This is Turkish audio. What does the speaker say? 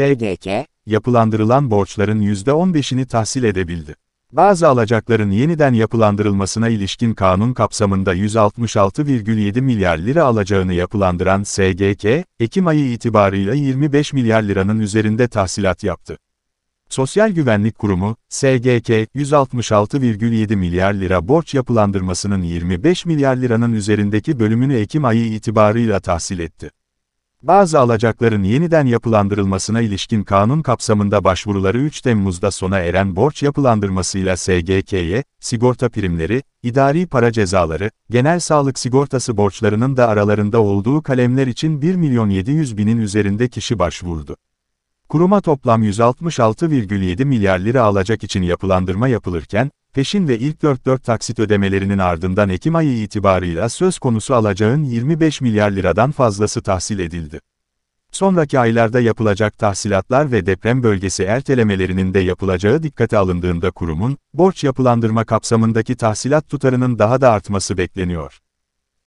SGK, yapılandırılan borçların %15'ini tahsil edebildi. Bazı alacakların yeniden yapılandırılmasına ilişkin kanun kapsamında 166,7 milyar lira alacağını yapılandıran SGK, Ekim ayı itibarıyla 25 milyar liranın üzerinde tahsilat yaptı. Sosyal Güvenlik Kurumu, SGK, 166,7 milyar lira borç yapılandırmasının 25 milyar liranın üzerindeki bölümünü Ekim ayı itibarıyla tahsil etti. Bazı alacakların yeniden yapılandırılmasına ilişkin kanun kapsamında başvuruları 3 Temmuz'da sona eren borç yapılandırmasıyla SGK'ye, sigorta primleri, idari para cezaları, genel sağlık sigortası borçlarının da aralarında olduğu kalemler için 1 milyon 700 binin üzerinde kişi başvurdu. Kuruma toplam 166,7 milyar lira alacak için yapılandırma yapılırken, peşin ve ilk 4-4 taksit ödemelerinin ardından Ekim ayı itibarıyla söz konusu alacağın 25 milyar liradan fazlası tahsil edildi. Sonraki aylarda yapılacak tahsilatlar ve deprem bölgesi ertelemelerinin de yapılacağı dikkate alındığında kurumun, borç yapılandırma kapsamındaki tahsilat tutarının daha da artması bekleniyor.